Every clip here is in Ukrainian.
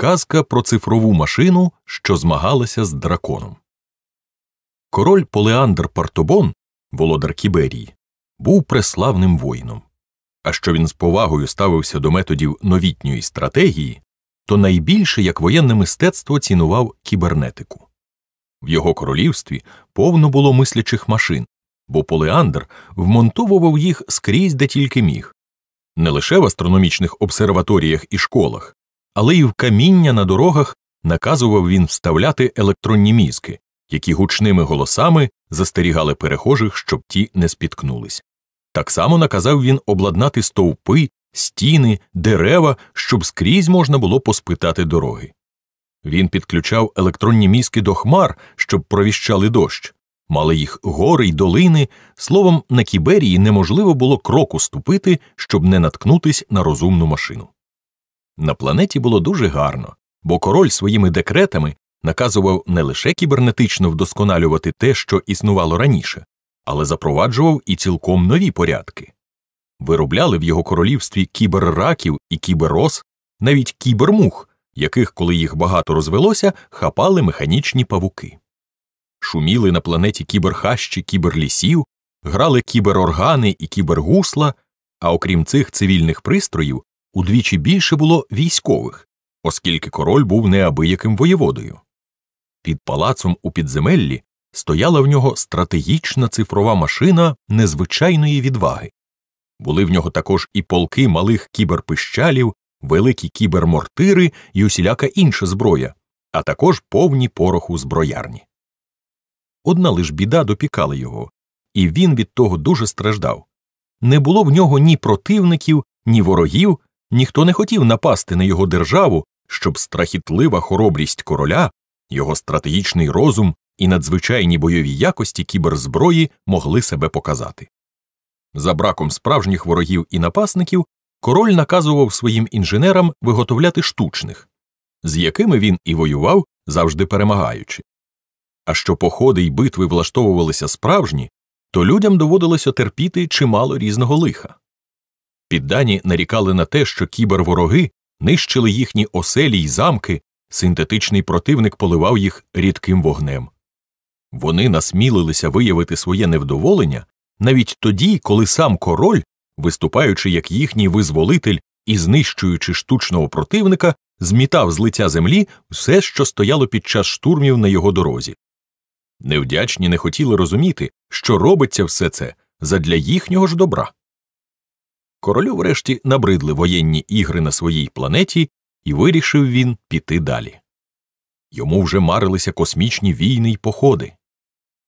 Казка про цифрову машину, що змагалася з драконом. Король Полеандр Партобон, володар Кіберії, був преславним воїном. А що він з повагою ставився до методів новітньої стратегії, то найбільше як воєнне мистецтво цінував кібернетику. В його королівстві повно було мислячих машин, бо Полеандр вмонтовував їх скрізь де тільки міг, не лише в астрономічних обсерваторіях і школах але й в каміння на дорогах наказував він вставляти електронні мізки, які гучними голосами застерігали перехожих, щоб ті не спіткнулись. Так само наказав він обладнати стовпи, стіни, дерева, щоб скрізь можна було поспитати дороги. Він підключав електронні мізки до хмар, щоб провіщали дощ, мали їх гори й долини. Словом, на Кіберії неможливо було кроку ступити, щоб не наткнутись на розумну машину. На планеті було дуже гарно, бо король своїми декретами наказував не лише кібернетично вдосконалювати те, що існувало раніше, але запроваджував і цілком нові порядки. Виробляли в його королівстві кіберраків і кіберос, навіть кібермух, яких, коли їх багато розвелося, хапали механічні павуки. Шуміли на планеті кіберхащі кіберлісів, грали кібероргани і кібергусла, а окрім цих цивільних пристроїв, удвічі більше було військових, оскільки король був неабияким воєводою. Під палацом у підземеллі стояла в нього стратегічна цифрова машина незвичайної відваги. Були в нього також і полки малих кіберпищалів, великі кібермортири і усіляка інша зброя, а також повні пороху зброярні. Одна лише біда допікала його, і він від того дуже страждав. Не було в нього ні противників, ні ворогів, Ніхто не хотів напасти на його державу, щоб страхітлива хоробрість короля, його стратегічний розум і надзвичайні бойові якості кіберзброї могли себе показати. За браком справжніх ворогів і напасників король наказував своїм інженерам виготовляти штучних, з якими він і воював, завжди перемагаючи. А що походи й битви влаштовувалися справжні, то людям доводилося терпіти чимало різного лиха. Піддані нарікали на те, що кібервороги нищили їхні оселі й замки, синтетичний противник поливав їх рідким вогнем. Вони насмілилися виявити своє невдоволення навіть тоді, коли сам король, виступаючи як їхній визволитель і знищуючи штучного противника, змітав з лиця землі все, що стояло під час штурмів на його дорозі. Невдячні не хотіли розуміти, що робиться все це задля їхнього ж добра. Королю врешті набридли воєнні ігри на своїй планеті, і вирішив він піти далі. Йому вже марилися космічні війни й походи.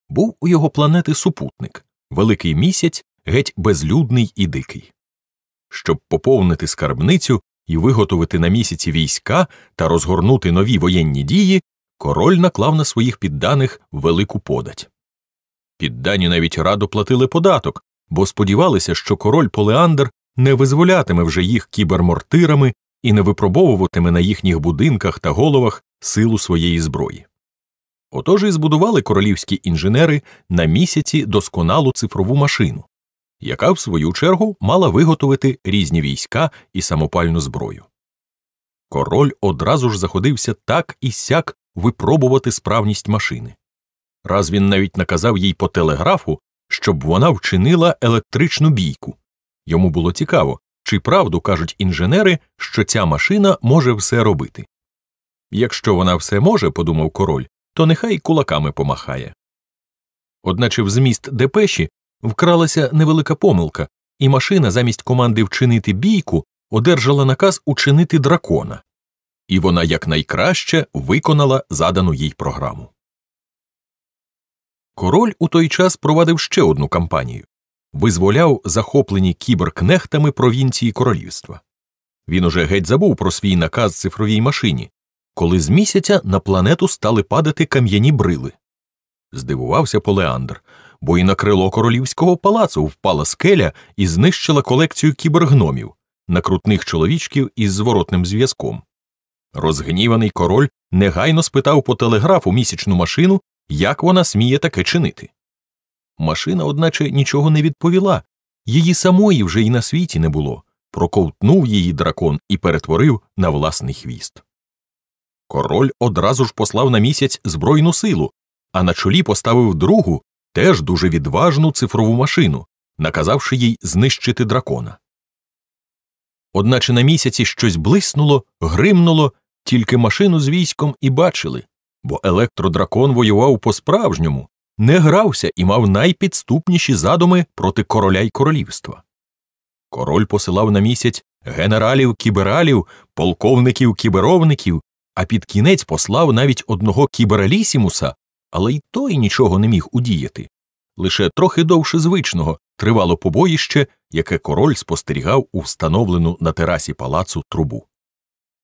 Був у його планети супутник, великий місяць, геть безлюдний і дикий. Щоб поповнити скарбницю і виготовити на місяці війська та розгорнути нові воєнні дії, король наклав на своїх підданих велику подать. Піддані навіть радо платили податок, бо сподівалися, що король Полеандр не визволятиме вже їх кібермортирами і не випробовуватиме на їхніх будинках та головах силу своєї зброї. Отож і збудували королівські інженери на місяці досконалу цифрову машину, яка, в свою чергу, мала виготовити різні війська і самопальну зброю. Король одразу ж заходився так і сяк випробувати справність машини. Раз він навіть наказав їй по телеграфу, щоб вона вчинила електричну бійку. Йому було цікаво, чи правду кажуть інженери, що ця машина може все робити. Якщо вона все може, подумав король, то нехай кулаками помахає. Одначе в зміст депеші вкралася невелика помилка, і машина замість команди вчинити бійку одержала наказ учинити дракона, і вона якнайкраще виконала задану їй програму. Король у той час провадив ще одну кампанію визволяв захоплені кіберкнехтами провінції королівства. Він уже геть забув про свій наказ цифровій машині, коли з місяця на планету стали падати кам'яні брили. Здивувався Полеандр, бо і на крило королівського палацу впала скеля і знищила колекцію кібергномів, накрутних чоловічків із зворотним зв'язком. Розгніваний король негайно спитав по телеграфу місячну машину, як вона сміє таке чинити. Машина, одначе, нічого не відповіла, її самої вже й на світі не було. Проковтнув її дракон і перетворив на власний хвіст. Король одразу ж послав на місяць збройну силу, а на чолі поставив другу, теж дуже відважну цифрову машину, наказавши їй знищити дракона. Одначе на місяці щось блиснуло, гримнуло, тільки машину з військом і бачили, бо електродракон воював по справжньому, не грався і мав найпідступніші задуми проти короля й королівства. Король посилав на місяць генералів кібералів, полковників кіберовників, а під кінець послав навіть одного кібералісімуса, але й той нічого не міг удіяти. Лише трохи довше звичного тривало побоїще, яке король спостерігав у встановлену на терасі палацу трубу.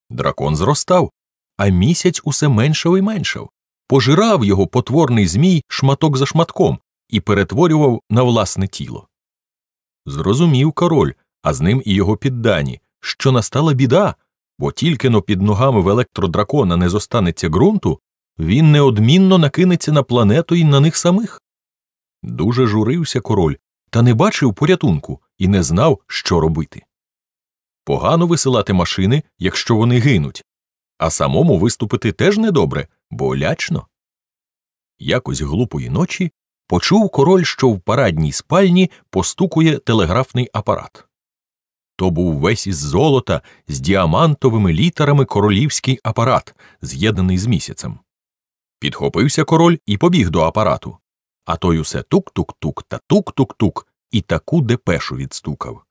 Дракон зростав, а місяць усе меншав і меншав пожирав його потворний змій шматок за шматком і перетворював на власне тіло. Зрозумів король, а з ним і його піддані, що настала біда, бо тільки но під ногами в електродракона не зостанеться ґрунту, він неодмінно накинеться на планету і на них самих. Дуже журився король, та не бачив порятунку і не знав, що робити. Погано висилати машини, якщо вони гинуть, а самому виступити теж недобре, болячно. Якось глупої ночі почув король, що в парадній спальні постукує телеграфний апарат. То був весь із золота з діамантовими літерами королівський апарат, з'єднаний з місяцем. Підхопився король і побіг до апарату. А той усе тук-тук-тук та тук-тук-тук і таку депешу відстукав.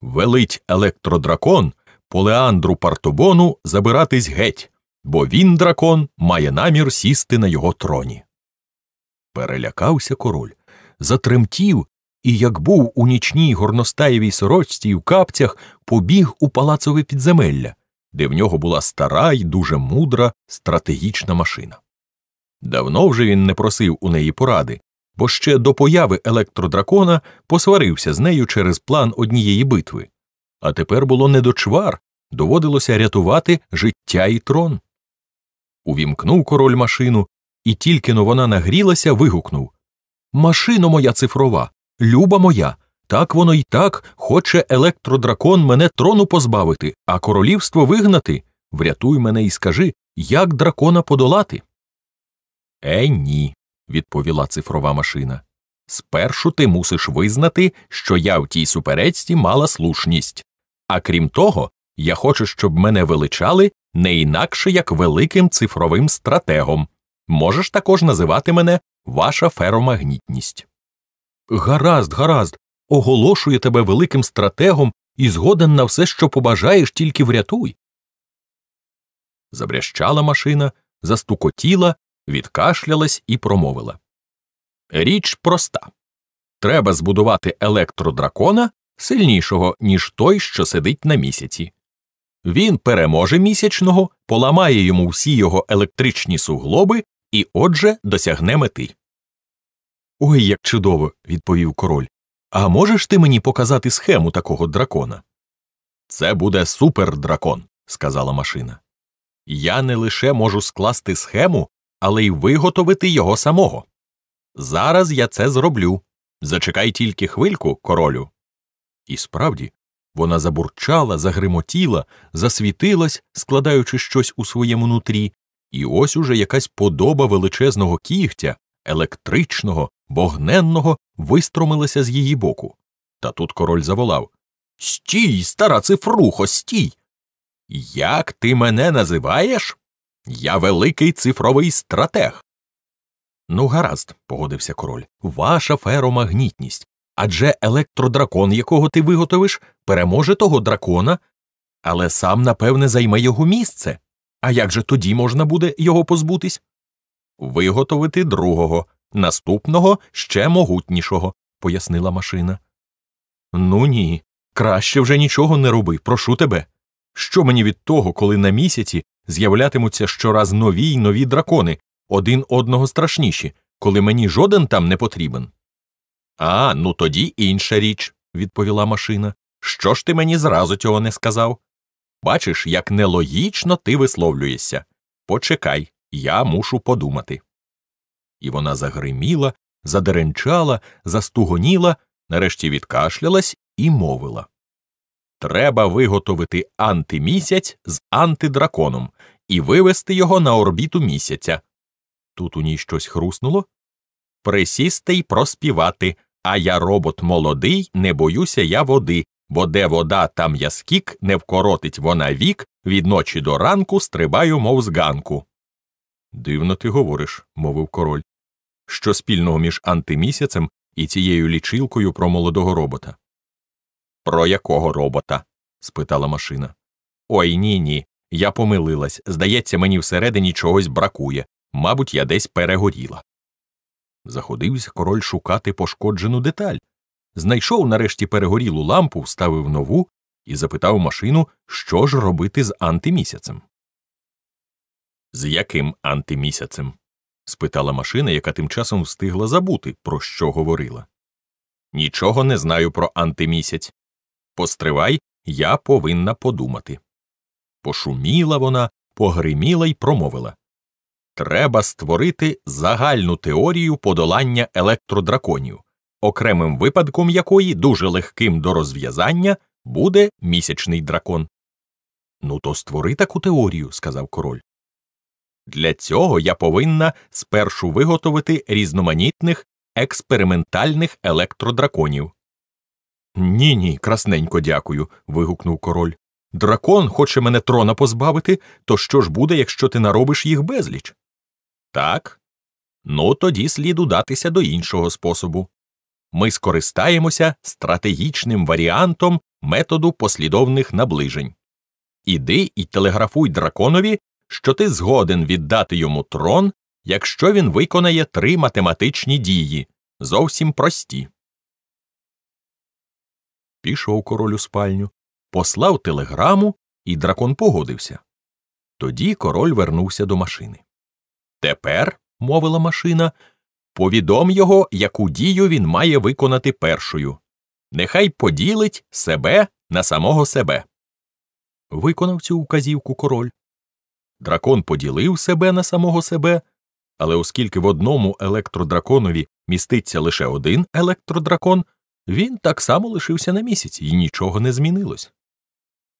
Велить електродракон полеандру Партобону забиратись геть бо він, дракон, має намір сісти на його троні. Перелякався король, затремтів і, як був у нічній горностаєвій сорочці і в капцях, побіг у палацове підземелля, де в нього була стара й дуже мудра стратегічна машина. Давно вже він не просив у неї поради, бо ще до появи електродракона посварився з нею через план однієї битви, а тепер було не до чвар, доводилося рятувати життя і трон увімкнув король машину, і тільки но вона нагрілася, вигукнув Машино моя цифрова, люба моя, так воно й так хоче електродракон мене трону позбавити, а королівство вигнати. Врятуй мене і скажи, як дракона подолати. Е, ні, відповіла цифрова машина. Спершу ти мусиш визнати, що я в тій суперечці мала слушність. А крім того, я хочу, щоб мене величали не інакше як великим цифровим стратегом. Можеш також називати мене ваша феромагнітність. Гаразд, гаразд, оголошую тебе великим стратегом і згоден на все, що побажаєш, тільки врятуй. Забрящала машина, застукотіла, відкашлялась і промовила. Річ проста треба збудувати електродракона сильнішого, ніж той, що сидить на місяці. Він переможе місячного, поламає йому всі його електричні суглоби і отже досягне мети. Ой, як чудово, відповів король. А можеш ти мені показати схему такого дракона? Це буде супер дракон, сказала машина. Я не лише можу скласти схему, але й виготовити його самого. Зараз я це зроблю. Зачекай тільки хвильку, королю. І справді, вона забурчала, загримотіла, засвітилась, складаючи щось у своєму нутрі, і ось уже якась подоба величезного кігтя, електричного, богненного, вистромилася з її боку. Та тут король заволав Стій, стара цифрухо, стій! Як ти мене називаєш? Я великий цифровий стратег. Ну, гаразд, погодився король, ваша феромагнітність, адже електродракон, якого ти виготовиш, переможе того дракона, але сам, напевне, займе його місце. А як же тоді можна буде його позбутись? Виготовити другого, наступного ще могутнішого, пояснила машина. Ну ні, краще вже нічого не роби, прошу тебе. Що мені від того, коли на місяці з'являтимуться щораз нові й нові дракони, один одного страшніші, коли мені жоден там не потрібен? А, ну тоді інша річ, відповіла машина. Що ж ти мені зразу цього не сказав? Бачиш, як нелогічно ти висловлюєшся. Почекай, я мушу подумати. І вона загриміла, задеренчала, застугоніла, нарешті відкашлялась і мовила Треба виготовити антимісяць з антидраконом і вивести його на орбіту місяця. Тут у ній щось хруснуло. Присісти й проспівати. А я робот молодий, не боюся я води, бо де вода, там я скік, не вкоротить вона вік, від ночі до ранку стрибаю, мов з ганку. Дивно ти говориш, мовив король. Що спільного між антимісяцем і цією лічилкою про молодого робота? Про якого робота? спитала машина. Ой ні ні. Я помилилась. Здається, мені всередині чогось бракує. Мабуть, я десь перегоріла. Заходився король шукати пошкоджену деталь. Знайшов нарешті перегорілу лампу, вставив нову і запитав машину, що ж робити з антимісяцем. З яким антимісяцем? спитала машина, яка тим часом встигла забути, про що говорила. Нічого не знаю про антимісяць. Постривай, я повинна подумати. Пошуміла вона, погриміла й промовила. Треба створити загальну теорію подолання електродраконів, окремим випадком якої дуже легким до розв'язання буде місячний дракон. Ну, то створи таку теорію, сказав король. Для цього я повинна спершу виготовити різноманітних експериментальних електродраконів. Ні ні, красненько дякую. вигукнув король. Дракон хоче мене трона позбавити, то що ж буде, якщо ти наробиш їх безліч? Так. Ну тоді слід удатися до іншого способу. Ми скористаємося стратегічним варіантом методу послідовних наближень. Іди і телеграфуй драконові, що ти згоден віддати йому трон, якщо він виконає три математичні дії зовсім прості. Пішов король у спальню, послав телеграму, і дракон погодився. Тоді король вернувся до машини. Тепер, мовила машина, повідом його, яку дію він має виконати першою. Нехай поділить себе на самого себе. Виконав цю указівку король. Дракон поділив себе на самого себе, але оскільки в одному електродраконові міститься лише один електродракон, він так само лишився на місяць, і нічого не змінилось.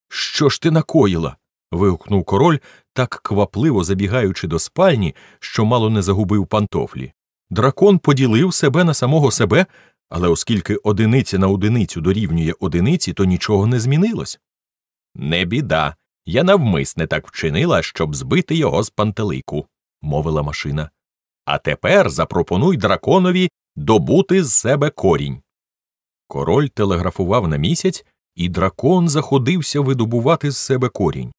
Що ж ти накоїла? вигукнув король, так квапливо забігаючи до спальні, що мало не загубив пантофлі. Дракон поділив себе на самого себе, але оскільки одиниця на одиницю дорівнює одиниці, то нічого не змінилось. Не біда. Я навмисне так вчинила, щоб збити його з пантелику, мовила машина. А тепер запропонуй драконові добути з себе корінь. Король телеграфував на місяць, і дракон заходився видобувати з себе корінь.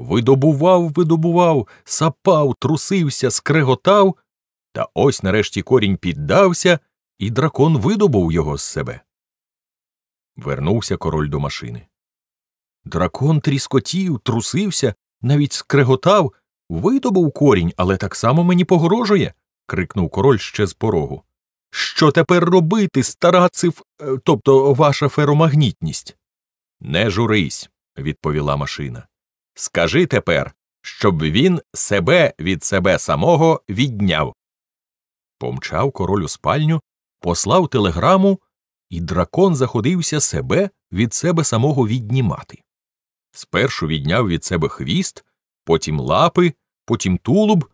Видобував, видобував, сапав, трусився, скреготав, та ось нарешті корінь піддався, і дракон видобув його з себе. Вернувся король до машини. Дракон тріскотів, трусився, навіть скреготав, видобув корінь, але так само мені погрожує. крикнув король ще з порогу. Що тепер робити, стара е, тобто ваша феромагнітність? Не журись, відповіла машина. Скажи тепер, щоб він себе від себе самого відняв. Помчав король у спальню, послав телеграму, і дракон заходився себе від себе самого віднімати. Спершу відняв від себе хвіст, потім лапи, потім тулуб,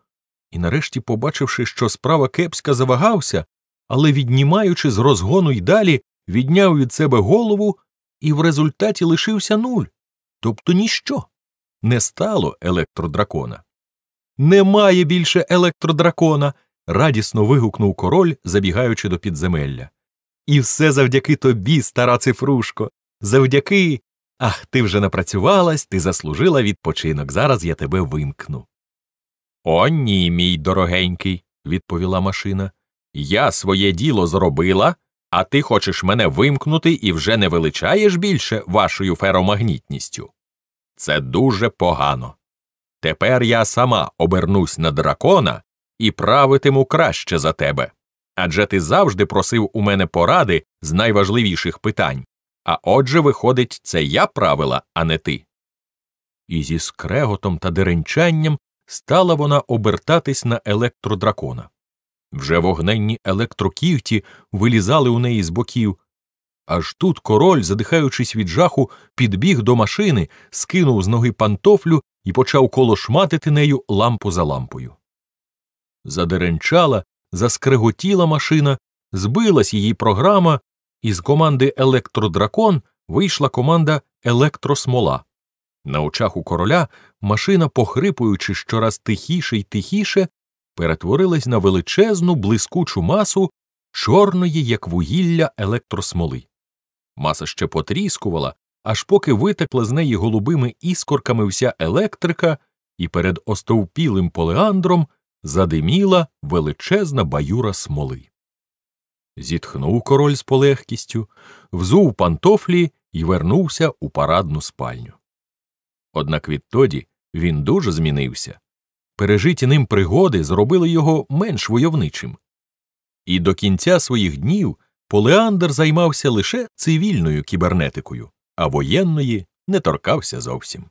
і, нарешті, побачивши, що справа кепська завагався, але, віднімаючи з розгону й далі, відняв від себе голову і в результаті лишився нуль, тобто ніщо не стало електродракона. Немає більше електродракона. радісно вигукнув король, забігаючи до підземелля. І все завдяки тобі, стара цифрушко. Завдяки. Ах, ти вже напрацювалась, ти заслужила відпочинок. Зараз я тебе вимкну. О, ні, мій дорогенький, відповіла машина. Я своє діло зробила, а ти хочеш мене вимкнути і вже не величаєш більше вашою феромагнітністю. Це дуже погано. Тепер я сама обернусь на дракона і правитиму краще за тебе. Адже ти завжди просив у мене поради з найважливіших питань. А отже, виходить, це я правила, а не ти. І зі скреготом та деренчанням стала вона обертатись на електродракона. Вже вогненні електроківті вилізали у неї з боків, Аж тут король, задихаючись від жаху, підбіг до машини, скинув з ноги пантофлю і почав колошматити нею лампу за лампою. Задеренчала, заскреготіла машина, збилась її програма, і з команди Електродракон вийшла команда Електросмола. На очах у короля машина, похрипуючи щораз тихіше й тихіше, перетворилась на величезну блискучу масу чорної, як вугілля електросмоли. Маса ще потріскувала, аж поки витекла з неї голубими іскорками вся електрика, і перед остовпілим полеандром задиміла величезна баюра смоли. Зітхнув король з полегкістю, взув пантофлі і вернувся у парадну спальню. Однак відтоді він дуже змінився. Пережиті ним пригоди зробили його менш войовничим. І до кінця своїх днів Полеандр займався лише цивільною кібернетикою, а воєнної не торкався зовсім.